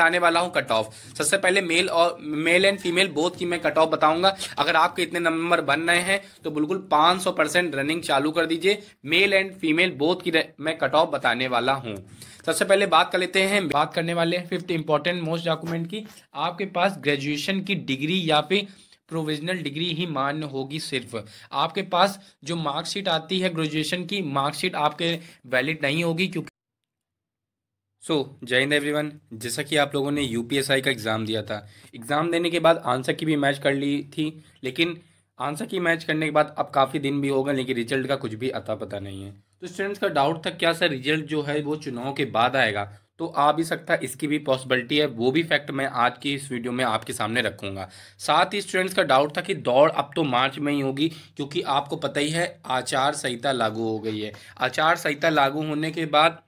बताने वाला हूँ कट ऑफ सबसे पहले मेल और मेल एंड फीमेल बोथ की मैं कट ऑफ बताऊंगा अगर आपके इतने नंबर बन रहे हैं तो बिल्कुल 500 परसेंट रनिंग चालू कर दीजिए मेल एंड फीमेल बोथ की मैं कट ऑफ बताने वाला हूँ सबसे पहले बात कर लेते हैं बात करने वाले हैं फिफ्थ इंपॉर्टेंट मोस्ट डॉक्यूमेंट की आपके पास ग्रेजुएशन की डिग्री या फिर प्रोविजनल डिग्री ही मान्य होगी सिर्फ आपके पास जो मार्कशीट आती है ग्रेजुएशन की मार्कशीट आपके वैलिड नहीं होगी क्योंकि सो जय हिंद एवरीवन जैसा कि आप लोगों ने यूपीएसआई का एग्ज़ाम दिया था एग्ज़ाम देने के बाद आंसर की भी मैच कर ली थी लेकिन आंसर की मैच करने के बाद अब काफ़ी दिन भी होगा लेकिन रिजल्ट का कुछ भी अता पता नहीं है तो स्टूडेंट्स का डाउट था क्या सर रिजल्ट जो है वो चुनाव के बाद आएगा तो आ भी सकता है इसकी भी पॉसिबिलिटी है वो भी फैक्ट मैं आज की इस वीडियो में आपके सामने रखूंगा साथ ही स्टूडेंट्स का डाउट था कि दौड़ अब तो मार्च में ही होगी क्योंकि आपको पता ही है आचार संहिता लागू हो गई है आचार संहिता लागू होने के बाद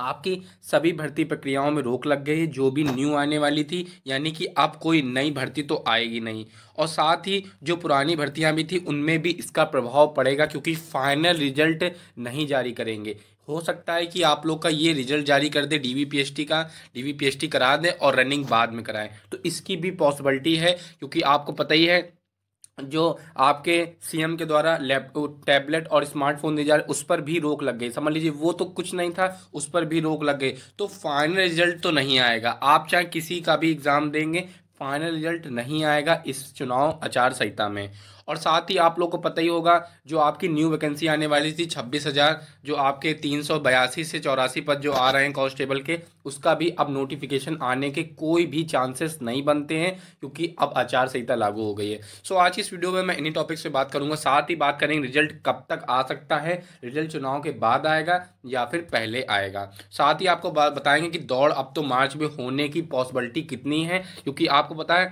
आपकी सभी भर्ती प्रक्रियाओं में रोक लग गई है जो भी न्यू आने वाली थी यानी कि अब कोई नई भर्ती तो आएगी नहीं और साथ ही जो पुरानी भर्तियां भी थी उनमें भी इसका प्रभाव पड़ेगा क्योंकि फाइनल रिजल्ट नहीं जारी करेंगे हो सकता है कि आप लोग का ये रिजल्ट जारी कर दे डीवीपीएसटी का डीवीपीएसटी करा दें और रनिंग बाद में कराएं तो इसकी भी पॉसिबिलिटी है क्योंकि आपको पता ही है जो आपके सीएम के द्वारा टैबलेट और स्मार्टफोन दिए जा रहे उस पर भी रोक लग गई समझ लीजिए वो तो कुछ नहीं था उस पर भी रोक लग गई तो फाइनल रिजल्ट तो नहीं आएगा आप चाहे किसी का भी एग्ज़ाम देंगे फाइनल रिजल्ट नहीं आएगा इस चुनाव आचार संहिता में और साथ ही आप लोग को पता ही होगा जो आपकी न्यू वैकेंसी आने वाली थी छब्बीस हज़ार जो आपके तीन सौ बयासी से चौरासी पद जो आ रहे हैं कॉन्स्टेबल के उसका भी अब नोटिफिकेशन आने के कोई भी चांसेस नहीं बनते हैं क्योंकि अब आचार संहिता लागू हो गई है सो आज इस वीडियो में मैं इन्हीं टॉपिक्स से बात करूंगा साथ ही बात करेंगे रिजल्ट कब तक आ सकता है रिजल्ट चुनाव के बाद आएगा या फिर पहले आएगा साथ ही आपको बताएंगे कि दौड़ अब तो मार्च में होने की पॉसिबिलिटी कितनी है क्योंकि आपको पता है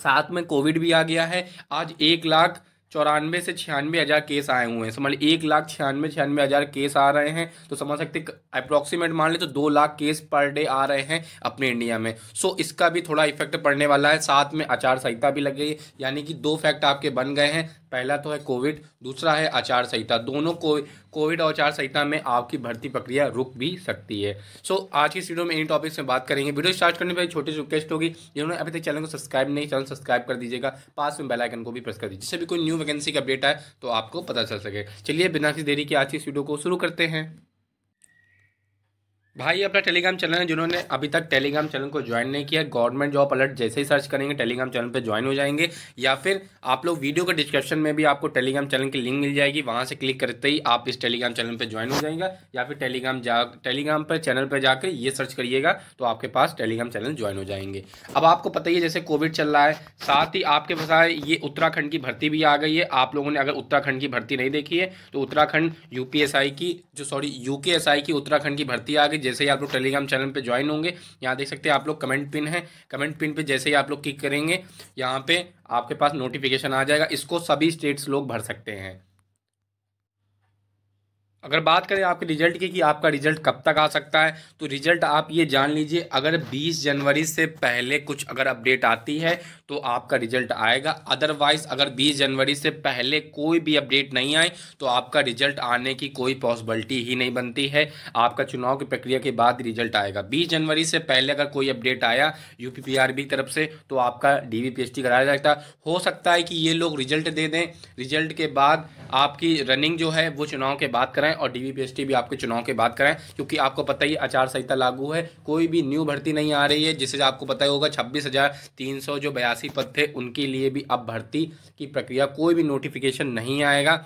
साथ में कोविड भी आ गया है आज एक लाख चौरानवे से छियानवे हज़ार केस आए हुए हैं समझ लीजिए एक लाख छियानवे छियानवे हज़ार केस आ रहे हैं तो समझ सकते अप्रॉक्सीमेट मान ले तो दो लाख केस पर डे आ रहे हैं अपने इंडिया में सो इसका भी थोड़ा इफेक्ट पड़ने वाला है साथ में आचार संहिता भी लग गई यानी कि दो फैक्ट आपके बन गए हैं पहला तो है कोविड दूसरा है आचार संहिता दोनों को कोविड और आचार संहिता में आपकी भर्ती प्रक्रिया रुक भी सकती है सो so, आज की वीडियो में इन टॉपिक्स में बात करेंगे वीडियो स्टार्ट करने पर छोटी सी रिक्वेस्ट होगी जिन्होंने अभी तक चैनल को सब्सक्राइब नहीं चैनल सब्सक्राइब कर दीजिएगा पास में बेलाइकन को भी प्रेस कर दीजिए जिससे भी कोई न्यू वैकेंसी का अपडेट आए तो आपको पता चल सके चलिए बिना किसी देरी की आज की इस वीडियो को शुरू करते हैं भाई अपना टेलीग्राम चैनल है जिन्होंने अभी तक टेलीग्राम चैनल को ज्वाइन नहीं किया गवर्नमेंट जॉब अलर्ट जैसे ही सर्च करेंगे टेलीग्राम चैनल पे ज्वाइन हो जाएंगे या फिर आप लोग वीडियो के डिस्क्रिप्शन में भी आपको टेलीग्राम चैनल की लिंक मिल जाएगी वहाँ से क्लिक करते ही आप इस टेलीग्राम चैनल पर ज्वाइन हो जाएगा या फिर टेलीग्राम जा टेलीग्राम पर चैनल पर जाकर ये सर्च करिएगा तो आपके पास टेलीग्राम चैनल ज्वाइन हो जाएंगे अब आपको पता ही है जैसे कोविड चल रहा है साथ ही आपके पास ये उत्तराखंड की भर्ती भी आ गई है आप लोगों ने अगर उत्तराखंड की भर्ती नहीं देखी है तो उत्तराखंड यू की जो सॉरी यू की उत्तराखंड की भर्ती आ गई जैसे ही आप लोग टेलीग्राम चैनल पर ज्वाइन होंगे यहाँ देख सकते हैं आप लोग कमेंट पिन है कमेंट पिन पर जैसे ही आप लोग क्लिक करेंगे यहाँ पर आपके पास नोटिफिकेशन आ जाएगा इसको सभी स्टेट्स लोग भर सकते हैं अगर बात करें आपके रिजल्ट की कि आपका रिजल्ट कब तक आ सकता है तो रिजल्ट आप ये जान लीजिए अगर 20 जनवरी से पहले कुछ अगर अपडेट आती है तो आपका रिजल्ट आएगा अदरवाइज अगर 20 जनवरी से पहले कोई भी अपडेट नहीं आए तो आपका रिजल्ट आने की कोई पॉसिबिलिटी ही नहीं बनती है आपका चुनाव की प्रक्रिया के बाद रिजल्ट आएगा बीस जनवरी से पहले अगर कोई अपडेट आया यू की तरफ से तो आपका डी कराया जाता हो सकता है कि ये लोग रिजल्ट दे दें रिजल्ट के बाद आपकी रनिंग जो है वो चुनाव के बाद करें करें और डी भी आपके चुनाव के बाद कराएं क्योंकि आपको पता ही आचार संहिता लागू है कोई भी न्यू भर्ती नहीं आ रही है जिससे आपको पता ही होगा छब्बीस जो बयासी पद थे उनके लिए भी अब भर्ती की प्रक्रिया कोई भी नोटिफिकेशन नहीं आएगा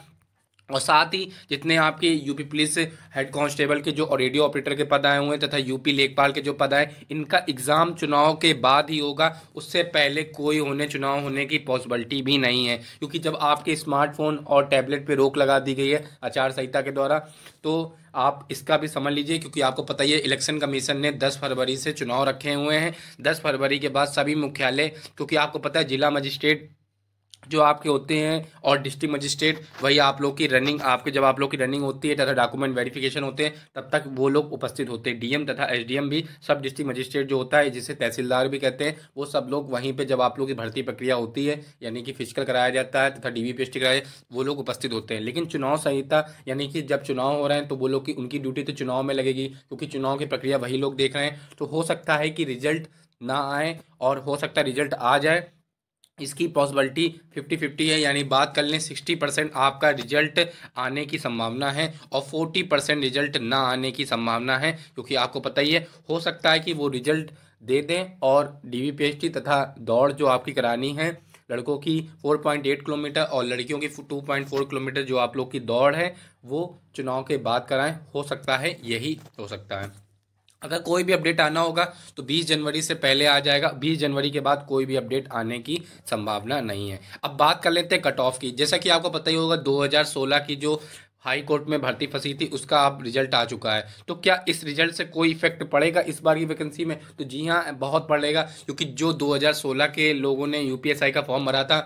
और साथ ही जितने आपके यूपी पुलिस हेड कांस्टेबल के जो और रेडियो ऑपरेटर के पद आए हुए हैं तथा यूपी लेखपाल के जो पद आए इनका एग्ज़ाम चुनाव के बाद ही होगा उससे पहले कोई होने चुनाव होने की पॉसिबिलिटी भी नहीं है क्योंकि जब आपके स्मार्टफोन और टैबलेट पर रोक लगा दी गई है आचार संहिता के द्वारा तो आप इसका भी समझ लीजिए क्योंकि आपको पता ही है इलेक्शन कमीशन ने 10 फरवरी से चुनाव रखे हुए हैं 10 फरवरी के बाद सभी मुख्यालय क्योंकि आपको पता है जिला मजिस्ट्रेट जो आपके होते हैं और डिस्ट्रिक्ट मजिस्ट्रेट वही आप लोग की रनिंग आपके जब आप लोग की रनिंग होती है तथा डॉक्यूमेंट वेरिफिकेशन होते हैं तब तक वो लोग उपस्थित होते हैं डीएम तथा एसडीएम भी सब डिस्ट्रिक्ट मजिस्ट्रेट जो होता है जिसे तहसीलदार भी कहते हैं वो सब लोग वहीं पर जब आप लोग की भर्ती प्रक्रिया होती है यानी कि फिजिकल कराया जाता है तथा डी वी कराया वो लोग उपस्थित होते हैं लेकिन चुनाव संहिता यानी कि जब चुनाव हो रहे हैं तो वो लोग की उनकी ड्यूटी तो चुनाव में लगेगी क्योंकि चुनाव की प्रक्रिया वही लोग देख रहे हैं तो हो सकता है कि रिजल्ट ना आए और हो सकता है रिजल्ट आ जाए इसकी पॉसिबिलिटी फिफ्टी फिफ्टी है यानी बात कर लें सिक्सटी परसेंट आपका रिजल्ट आने की संभावना है और फोर्टी परसेंट रिजल्ट ना आने की संभावना है क्योंकि आपको पता ही है हो सकता है कि वो रिजल्ट दे दें और डी वी तथा दौड़ जो आपकी करानी है लड़कों की 4.8 किलोमीटर और लड़कियों की 2.4 किलोमीटर जो आप लोग की दौड़ है वो चुनाव के बाद कराएं हो सकता है यही हो सकता है अगर कोई भी अपडेट आना होगा तो 20 जनवरी से पहले आ जाएगा 20 जनवरी के बाद कोई भी अपडेट आने की संभावना नहीं है अब बात कर लेते हैं कट ऑफ की जैसा कि आपको पता ही होगा 2016 की जो हाई कोर्ट में भर्ती फंसी थी उसका अब रिजल्ट आ चुका है तो क्या इस रिजल्ट से कोई इफेक्ट पड़ेगा इस बार की वैकेंसी में तो जी हाँ बहुत पड़ेगा क्योंकि जो 2016 के लोगों ने यूपीएसआई का फॉर्म भरा था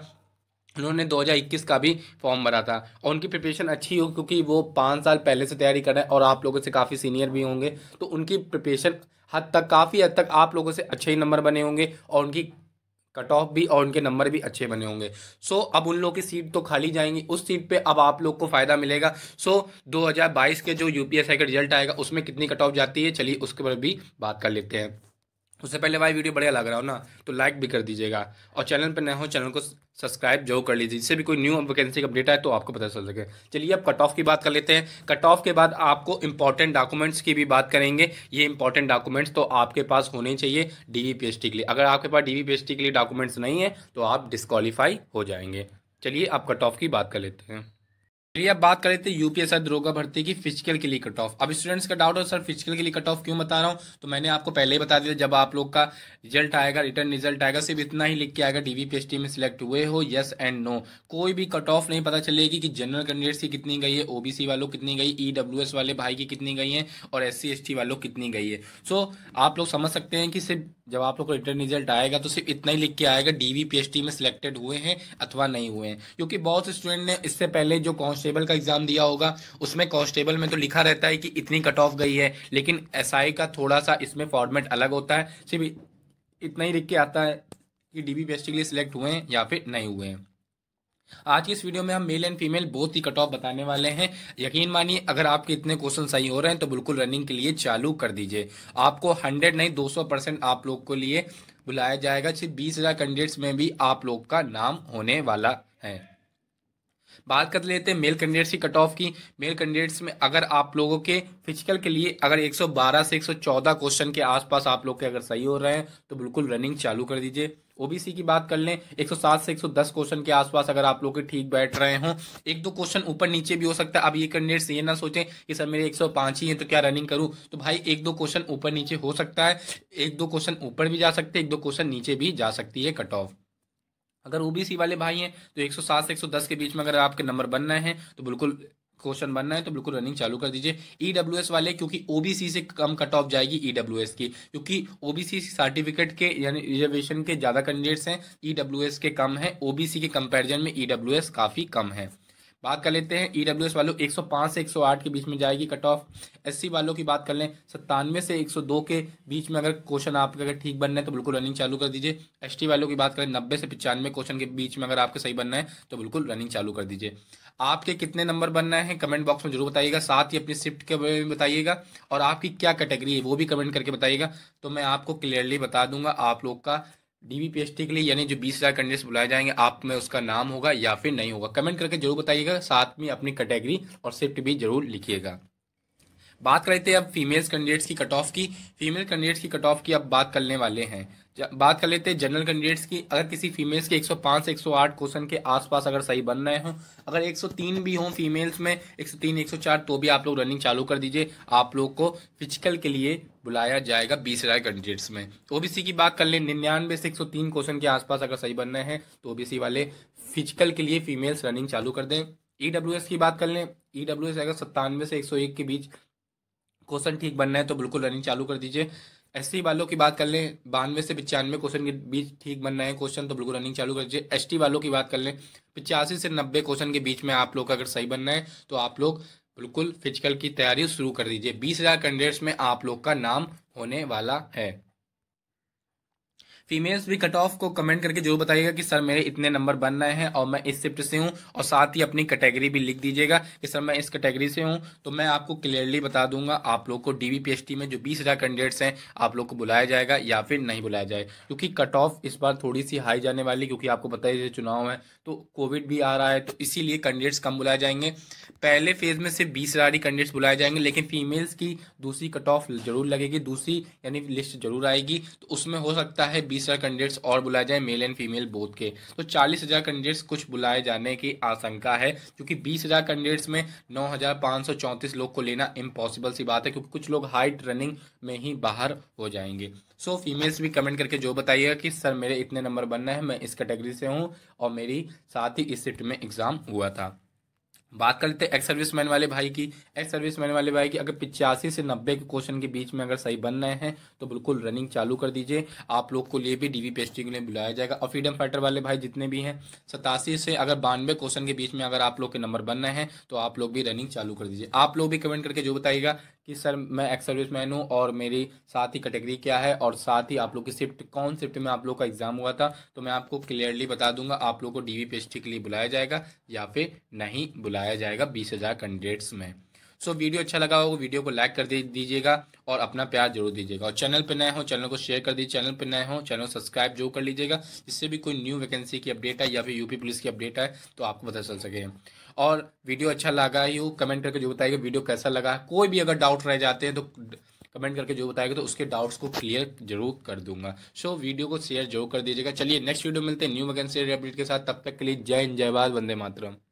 उन्होंने 2021 का भी फॉर्म भरा था और उनकी प्रिपरेशन अच्छी हो क्योंकि वो पाँच साल पहले से तैयारी कर रहे हैं और आप लोगों से काफ़ी सीनियर भी होंगे तो उनकी प्रिपरेशन हद तक काफ़ी हद तक आप लोगों से अच्छे ही नंबर बने होंगे और उनकी कट ऑफ भी और उनके नंबर भी अच्छे बने होंगे सो so, अब उन लोगों की सीट तो खाली जाएंगी उस सीट पे अब आप लोग को फ़ायदा मिलेगा सो so, 2022 के जो यूपीएसआई का रिजल्ट आएगा उसमें कितनी कट ऑफ जाती है चलिए उसके पर भी बात कर लेते हैं उससे पहले भाई वीडियो बढ़िया लग रहा हो ना तो लाइक भी कर दीजिएगा और चैनल पर नया हो चैनल को सब्सक्राइब जरूर कर लीजिए जिससे भी कोई न्यू वैकेंसी का अपडेट आए तो आपको पता चल सके चलिए अब कट ऑफ की बात कर लेते हैं कट ऑफ के बाद आपको इंपॉर्टेंट डॉक्यूमेंट्स की भी बात करेंगे ये इंपॉर्टेंट डॉक्यूमेंट्स तो आपके पास होने चाहिए डी के लिए अगर आपके पास डी के लिए डॉक्यूमेंट्स नहीं है तो आप डिस्कालीफाई हो जाएंगे चलिए आप कट ऑफ की बात कर लेते हैं चलिए अब बात करें तो यूपीएस सर दरोगा भर्ती की फिजिकल के लिए कट ऑफ अब स्टूडेंट्स का डाउट हो सर फिजिकल के लिए कट ऑफ क्यों बता रहा हूँ तो मैंने आपको पहले ही बता दिया जब आप लोग का रिजल्ट आएगा रिटर्न रिजल्ट आएगा सिर्फ इतना ही लिख के आएगा डीवीपीएसटी में सिलेक्ट हुए हो यस एंड नो कोई भी कट ऑफ नहीं पता चलेगी कि जनरल कैंडिडेट्स की कितनी गई है ओबीसी वालों कितनी गई ई e वाले भाई की कितनी गई है और एस सी वालों कितनी गई है सो आप लोग समझ सकते हैं कि सिर्फ जब आप लोग को रिटर्न रिजल्ट आएगा तो सिर्फ इतना ही लिख के आएगा डीवी पीएचटी में सिलेक्टेड हुए हैं अथवा नहीं हुए हैं क्योंकि बहुत से स्टूडेंट ने इससे पहले जो कांस्टेबल का एग्जाम दिया होगा उसमें कांस्टेबल में तो लिखा रहता है कि इतनी कट ऑफ गई है लेकिन एसआई SI का थोड़ा सा इसमें फॉर्मेट अलग होता है सिर्फ इतना ही लिख के आता है कि डी वी के लिए सिलेक्ट हुए हैं या फिर नहीं हुए हैं आज की इस वीडियो में हम मेल एंड फीमेल बहुत ही कट ऑफ बताने वाले हैं यकीन मानिए अगर आपके इतने क्वेश्चन सही हो रहे हैं तो बिल्कुल रनिंग के लिए चालू कर दीजिए आपको हंड्रेड नहीं दो सौ परसेंट आप लोग को लिए बुलाया जाएगा सिर्फ बीस हजार कैंडिडेट्स में भी आप लोग का नाम होने वाला है बात कर लेते हैं मेल कैंडिडेट्स की कट ऑफ की मेल कैंडिडेट्स में अगर आप लोगों के फिजिकल के लिए अगर 112 से 114 क्वेश्चन के आसपास आप लोग के अगर सही हो रहे हैं तो बिल्कुल रनिंग चालू कर दीजिए ओबीसी की बात कर लें 107 से 110 क्वेश्चन के आसपास अगर आप लोग ठीक बैठ रहे हो एक दो क्वेश्चन ऊपर नीचे भी हो सकता है अब ये कैंडिडेट्स ये ना सोचें कि सर मेरे 105 ही हैं तो क्या रनिंग करूं तो भाई एक दो क्वेश्चन ऊपर नीचे हो सकता है एक दो क्वेश्चन ऊपर भी जा सकते हैं एक दो क्वेश्चन नीचे भी जा सकती है कट ऑफ अगर ओबीसी वाले भाई हैं तो 107 से 110 के बीच में अगर आपके नंबर बन रहे हैं तो बिल्कुल क्वेश्चन बनना है तो बिल्कुल रनिंग चालू कर दीजिए ईडब्ल्यू e वाले क्योंकि ओबीसी से कम कट ऑफ जाएगी ईडब्ल्यू e की क्योंकि ओबीसी सर्टिफिकेट के यानी रिजर्वेशन के ज़्यादा कैंडिडेट्स हैं ईडब्ल्यू e के कम है ओबीसी के कंपेरिजन में ईडब्ल्यू काफ़ी कम है बात कर लेते हैं ईडब्ल्यू e एस वालों पांच से 108 के बीच में जाएगी कट ऑफ सी वालों की बात कर लें सत्तानवे से 102 के बीच में अगर क्वेश्चन आपके अगर ठीक बनना है तो बिल्कुल रनिंग चालू कर दीजिए टी वालों की बात करें नब्बे से पचानवे क्वेश्चन के बीच में अगर आपके सही बनना है तो बिल्कुल रनिंग चालू कर दीजिए आपके कितने नंबर बनना है कमेंट बॉक्स में जरूर बताइएगा साथ ही अपनी शिफ्ट के बारे में बताइएगा और आपकी क्या कैटेगरी है वो भी कमेंट करके बताइएगा तो मैं आपको क्लियरली बता दूंगा आप लोग का डीबी के लिए यानी जो बीस हज़ार कैंडिडेट्स बुलाए जाएंगे आप में उसका नाम होगा या फिर नहीं होगा कमेंट करके जरूर बताइएगा साथ में अपनी कैटेगरी और शिफ्ट भी जरूर लिखिएगा बात करते हैं अब फीमेल कैंडिडेट्स की कट ऑफ की फीमेल कैंडिडेट्स की कट ऑफ की अब बात करने वाले हैं बात कर लेते हैं जनरल कैंडिडेट्स की अगर किसी फीमेल्स के 105 से 108 क्वेश्चन के आसपास अगर सही बन रहे हों अगर 103 भी हों फीमेल्स में 103 104 तो भी आप लोग रनिंग चालू कर दीजिए आप लोग को फिजिकल के लिए बुलाया जाएगा बीस हज़ार कैंडिडेट्स में ओबीसी की बात कर लें निन्यानवे से 103 क्वेश्चन के आसपास अगर सही बन रहे हैं तो ओबीसी वाले फिजिकल के लिए फीमेल्स रनिंग चालू कर दें ईडब्ल्यू e की बात कर लें ईडब्ल्यू e अगर सत्तानवे से एक के बीच क्वेश्चन ठीक बनना है तो बिल्कुल रनिंग चालू कर दीजिए एस वालों की बात कर लें बानवे से पचानवे क्वेश्चन के बीच ठीक बन रहे हैं क्वेश्चन तो बिल्कुल रनिंग चालू कर दीजिए एस वालों की बात कर लें पिचासी से नब्बे क्वेश्चन के बीच में आप लोग अगर सही बनना है तो आप लोग बिल्कुल फिजिकल की तैयारी शुरू कर दीजिए बीस हज़ार कैंडिडेट्स में आप लोग का नाम होने वाला है फीमेल्स भी कट ऑफ को कमेंट करके जरूर बताइएगा कि सर मेरे इतने नंबर बन रहे हैं और मैं इस शिफ्ट से हूँ और साथ ही अपनी कैटेगरी भी लिख दीजिएगा कि सर मैं इस कैटेगरी से हूँ तो मैं आपको क्लियरली बता दूंगा आप लोग को डी में जो बीस हज़ार कैंडिडेट्स हैं आप लोग को बुलाया जाएगा या फिर नहीं बुलाया जाए क्योंकि कट ऑफ इस बार थोड़ी सी हाई जाने वाली क्योंकि आपको पता चुनाव है तो कोविड भी आ रहा है तो इसीलिए कैंडिडेट्स कम बुलाए जाएंगे पहले फेज में सिर्फ बीस हज़ार ही कैंडिडेट्स बुलाए जाएंगे लेकिन फीमेल्स की दूसरी कट ऑफ जरूर लगेगी दूसरी यानी लिस्ट जरूर आएगी तो उसमें हो सकता है बीस हज़ार कैंडिडेट्स और बुलाए जाएँ मेल एंड फीमेल बोथ के तो चालीस हज़ार कैंडिडेट्स कुछ बुलाए जाने की आशंका है क्योंकि बीस हज़ार कैंडिडेट्स में नौ हज़ार पांच सौ चौंतीस लोग को लेना इम्पॉसिबल सी बात है क्योंकि कुछ लोग हाइट रनिंग में ही बाहर हो जाएंगे सो so, फीमेल्स भी कमेंट करके जो बताइएगा कि सर मेरे इतने नंबर बनना है मैं इस कैटेगरी से हूँ और मेरी साथ ही इस शिफ्ट में एग्ज़ाम हुआ था बात कर लेते हैं एक्स सर्विस मैन वाले भाई की एक्स सर्विस मैन वाले भाई की अगर पिचासी से नब्बे के क्वेश्चन के बीच में अगर सही बन रहे हैं तो बिल्कुल रनिंग चालू कर दीजिए आप लोग को लिए भी डीवी पेस्टिंग के लिए बुलाया जाएगा और फ्रीडम फाइटर वाले भाई जितने भी हैं सतासी से अगर बानवे क्वेश्चन के बीच में अगर आप लोग के नंबर बन रहे हैं तो आप लोग भी रनिंग चालू कर दीजिए आप लोग भी कमेंट करके जो बताइएगा कि सर मैं एक्स सर्विस मैन हूँ और मेरी साथ ही कैटेगरी क्या है और साथ ही आप लोग की शिफ्ट कौन शिफ्ट में आप लोग का एग्ज़ाम हुआ था तो मैं आपको क्लियरली बता दूंगा आप लोग को डी वी के लिए बुलाया जाएगा या फिर नहीं बुलाया जाएगा बीस हज़ार कैंडिडेट्स में सो so, वीडियो अच्छा लगा हो वीडियो को लाइक कर दीजिएगा और अपना प्यार जरूर दीजिएगा और चैनल पर नए हो चैनल को शेयर कर दीजिए चैनल पर नए हो चैनल सब्सक्राइब जरूर कर लीजिएगा जिससे भी कोई न्यू वैकेंसी की अपडेट है या फिर यूपी पुलिस की अपडेट है तो आपको पता चल सके और वीडियो अच्छा लगा ही हो कमेंट करके जो बताएगा वीडियो कैसा लगा कोई भी अगर डाउट रह जाते हैं तो कमेंट करके जो बताएगा तो उसके डाउट्स को क्लियर जरूर कर दूंगा सो so, वीडियो को शेयर जरूर कर दीजिएगा चलिए नेक्स्ट वीडियो मिलते हैं न्यू वैकेंसी अपडेट के साथ तब तक के लिए जय हिंद जय भारत वंदे मातरम